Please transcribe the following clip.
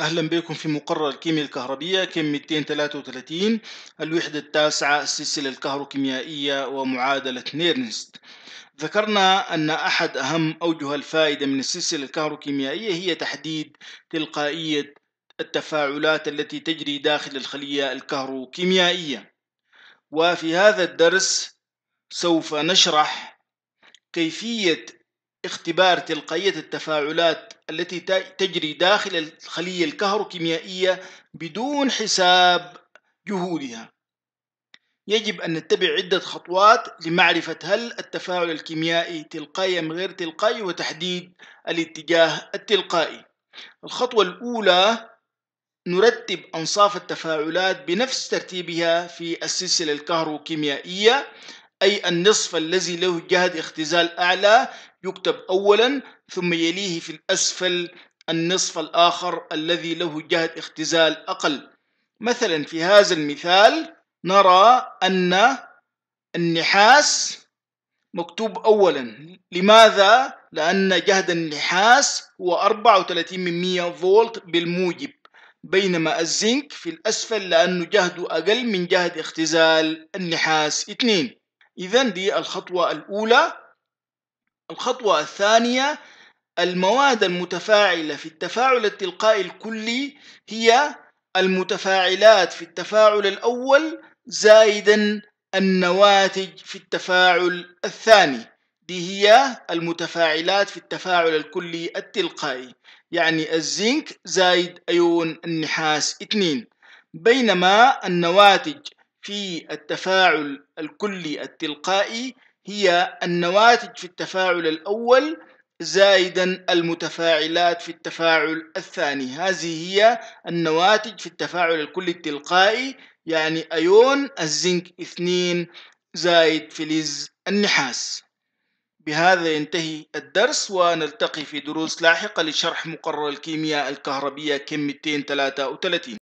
أهلا بكم في مقرر الكيمياء الكهربية كم 233 الوحدة التاسعة السلسلة الكهروكيميائية ومعادلة نيرنست ذكرنا أن أحد أهم أوجه الفائدة من السلسلة الكهروكيميائية هي تحديد تلقائية التفاعلات التي تجري داخل الخلية الكهروكيميائية وفي هذا الدرس سوف نشرح كيفية اختبار تلقائية التفاعلات التي تجري داخل الخلية الكهروكيميائية بدون حساب جهودها يجب أن نتبع عدة خطوات لمعرفة هل التفاعل الكيميائي تلقائي أم غير تلقائي وتحديد الاتجاه التلقائي الخطوة الأولى نرتب أنصاف التفاعلات بنفس ترتيبها في السلسلة الكهروكيميائية أي النصف الذي له جهد اختزال أعلى يكتب أولا ثم يليه في الأسفل النصف الآخر الذي له جهة اختزال أقل مثلا في هذا المثال نرى أن النحاس مكتوب أولا لماذا؟ لأن جهد النحاس هو 34 من 100 فولت بالموجب بينما الزنك في الأسفل لأنه جهده أقل من جهد اختزال النحاس 2 إذا دي الخطوة الأولى الخطوة الثانية المواد المتفاعلة في التفاعل التلقائي الكلي هي المتفاعلات في التفاعل الأول زائدا النواتج في التفاعل الثاني دي هي المتفاعلات في التفاعل الكلي التلقائي يعني الزنك زائد أيون النحاس 2 بينما النواتج في التفاعل الكلي التلقائي هي النواتج في التفاعل الأول زائدا المتفاعلات في التفاعل الثاني هذه هي النواتج في التفاعل الكلي التلقائي يعني أيون الزنك اثنين زائد فلز النحاس بهذا ينتهي الدرس ونلتقي في دروس لاحقة لشرح مقرر الكيمياء الكهربية كم 233